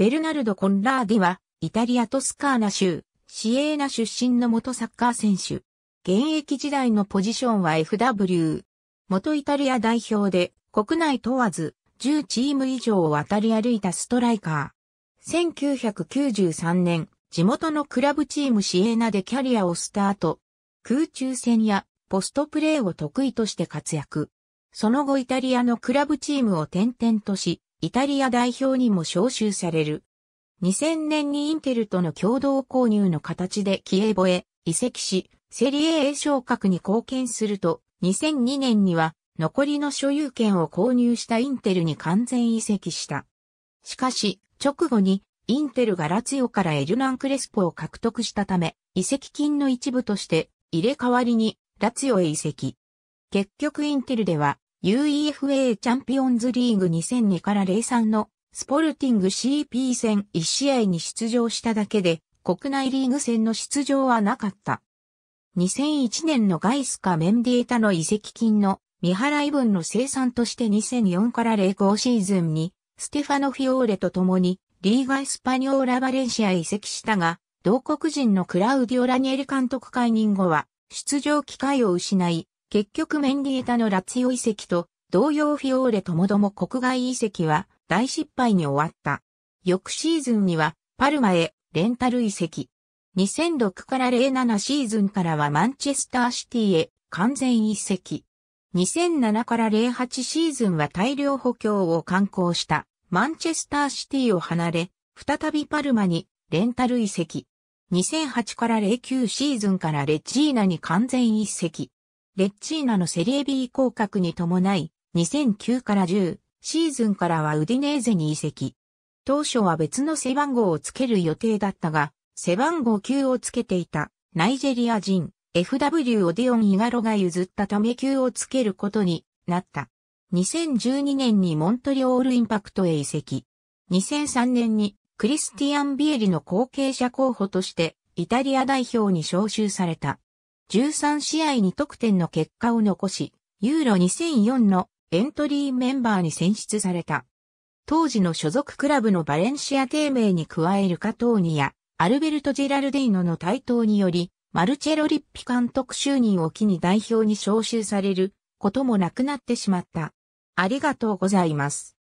ベルナルド・コンラーディは、イタリアトスカーナ州、シエーナ出身の元サッカー選手。現役時代のポジションは FW。元イタリア代表で、国内問わず、10チーム以上を渡り歩いたストライカー。1993年、地元のクラブチームシエーナでキャリアをスタート。空中戦やポストプレーを得意として活躍。その後イタリアのクラブチームを転々とし、イタリア代表にも招集される。2000年にインテルとの共同購入の形でキエボへ移籍し、セリエ A 昇格に貢献すると、2002年には残りの所有権を購入したインテルに完全移籍した。しかし、直後にインテルがラツィオからエルナン・クレスポを獲得したため、移籍金の一部として入れ替わりにラツィオへ移籍。結局インテルでは UEFA チャンピオンズリーグ2002から03のスポルティング CP 戦1試合に出場しただけで国内リーグ戦の出場はなかった。2001年のガイスカ・メンディータの移籍金の未払い分の生産として2004から05シーズンにステファノ・フィオーレと共にリーガ・エスパニョーラ・バレンシア移籍したが同国人のクラウディオ・ラニエリ監督解任後は出場機会を失い結局メンディエタのラツィオ遺跡と同様フィオーレともども国外遺跡は大失敗に終わった。翌シーズンにはパルマへレンタル遺跡。2006から07シーズンからはマンチェスターシティへ完全遺跡。2007から08シーズンは大量補強を観光したマンチェスターシティを離れ、再びパルマにレンタル遺跡。2008から09シーズンからレジーナに完全遺跡。レッチーナのセリエ B 降格に伴い、2009から10シーズンからはウディネーゼに移籍。当初は別の背番号をつける予定だったが、背番号9をつけていたナイジェリア人 FW オディオン・イガロが譲ったため9をつけることになった。2012年にモントリオールインパクトへ移籍。2003年にクリスティアン・ビエリの後継者候補としてイタリア代表に招集された。13試合に得点の結果を残し、ユーロ2004のエントリーメンバーに選出された。当時の所属クラブのバレンシア低迷に加えるカトーニやアルベルト・ジェラルディーノの台頭により、マルチェロ・リッピ監督就任を機に代表に招集されることもなくなってしまった。ありがとうございます。